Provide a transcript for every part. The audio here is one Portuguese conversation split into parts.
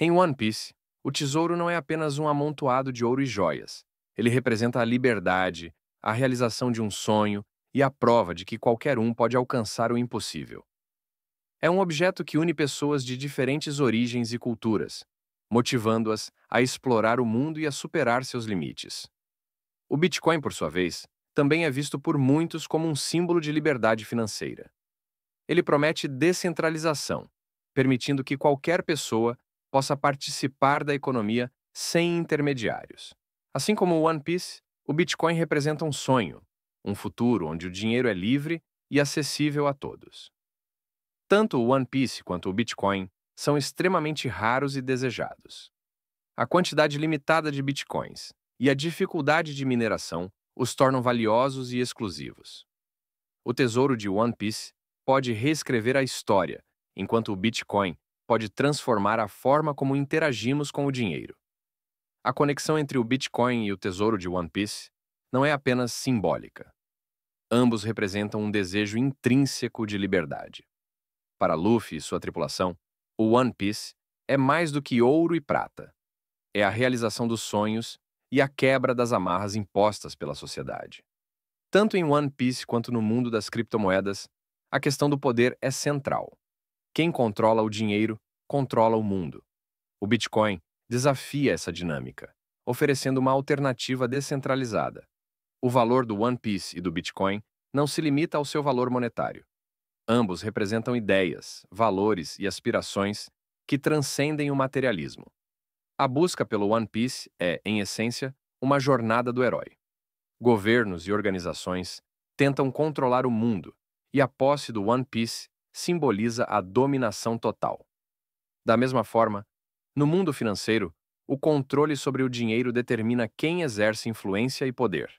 Em One Piece, o tesouro não é apenas um amontoado de ouro e joias. Ele representa a liberdade, a realização de um sonho e a prova de que qualquer um pode alcançar o impossível. É um objeto que une pessoas de diferentes origens e culturas, motivando-as a explorar o mundo e a superar seus limites. O Bitcoin, por sua vez, também é visto por muitos como um símbolo de liberdade financeira. Ele promete descentralização, permitindo que qualquer pessoa possa participar da economia sem intermediários. Assim como o One Piece, o Bitcoin representa um sonho, um futuro onde o dinheiro é livre e acessível a todos. Tanto o One Piece quanto o Bitcoin são extremamente raros e desejados. A quantidade limitada de bitcoins e a dificuldade de mineração os tornam valiosos e exclusivos. O tesouro de One Piece pode reescrever a história, enquanto o Bitcoin pode transformar a forma como interagimos com o dinheiro. A conexão entre o Bitcoin e o tesouro de One Piece não é apenas simbólica. Ambos representam um desejo intrínseco de liberdade. Para Luffy e sua tripulação, o One Piece é mais do que ouro e prata. É a realização dos sonhos e a quebra das amarras impostas pela sociedade. Tanto em One Piece quanto no mundo das criptomoedas, a questão do poder é central. Quem controla o dinheiro controla o mundo. O Bitcoin desafia essa dinâmica, oferecendo uma alternativa descentralizada. O valor do One Piece e do Bitcoin não se limita ao seu valor monetário. Ambos representam ideias, valores e aspirações que transcendem o materialismo. A busca pelo One Piece é, em essência, uma jornada do herói. Governos e organizações tentam controlar o mundo, e a posse do One Piece simboliza a dominação total. Da mesma forma, no mundo financeiro, o controle sobre o dinheiro determina quem exerce influência e poder.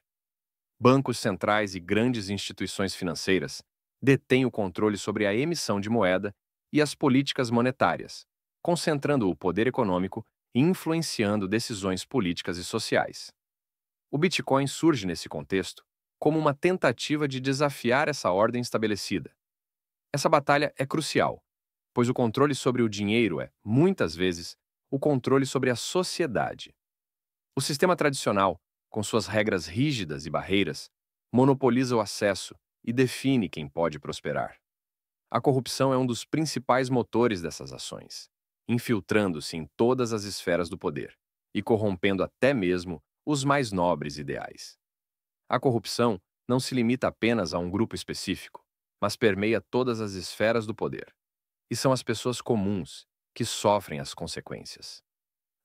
Bancos centrais e grandes instituições financeiras detêm o controle sobre a emissão de moeda e as políticas monetárias, concentrando o poder econômico e influenciando decisões políticas e sociais. O Bitcoin surge nesse contexto como uma tentativa de desafiar essa ordem estabelecida, essa batalha é crucial, pois o controle sobre o dinheiro é, muitas vezes, o controle sobre a sociedade. O sistema tradicional, com suas regras rígidas e barreiras, monopoliza o acesso e define quem pode prosperar. A corrupção é um dos principais motores dessas ações, infiltrando-se em todas as esferas do poder e corrompendo até mesmo os mais nobres ideais. A corrupção não se limita apenas a um grupo específico mas permeia todas as esferas do poder. E são as pessoas comuns que sofrem as consequências.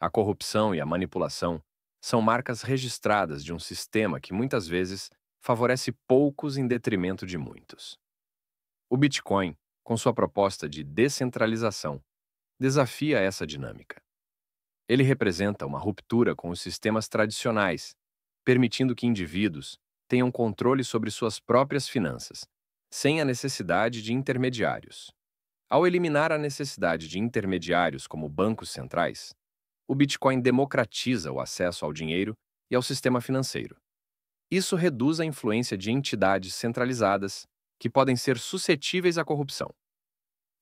A corrupção e a manipulação são marcas registradas de um sistema que muitas vezes favorece poucos em detrimento de muitos. O Bitcoin, com sua proposta de descentralização, desafia essa dinâmica. Ele representa uma ruptura com os sistemas tradicionais, permitindo que indivíduos tenham controle sobre suas próprias finanças sem a necessidade de intermediários. Ao eliminar a necessidade de intermediários como bancos centrais, o Bitcoin democratiza o acesso ao dinheiro e ao sistema financeiro. Isso reduz a influência de entidades centralizadas que podem ser suscetíveis à corrupção.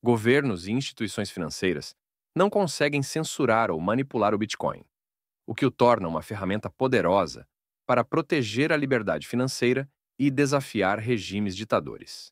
Governos e instituições financeiras não conseguem censurar ou manipular o Bitcoin, o que o torna uma ferramenta poderosa para proteger a liberdade financeira e desafiar regimes ditadores.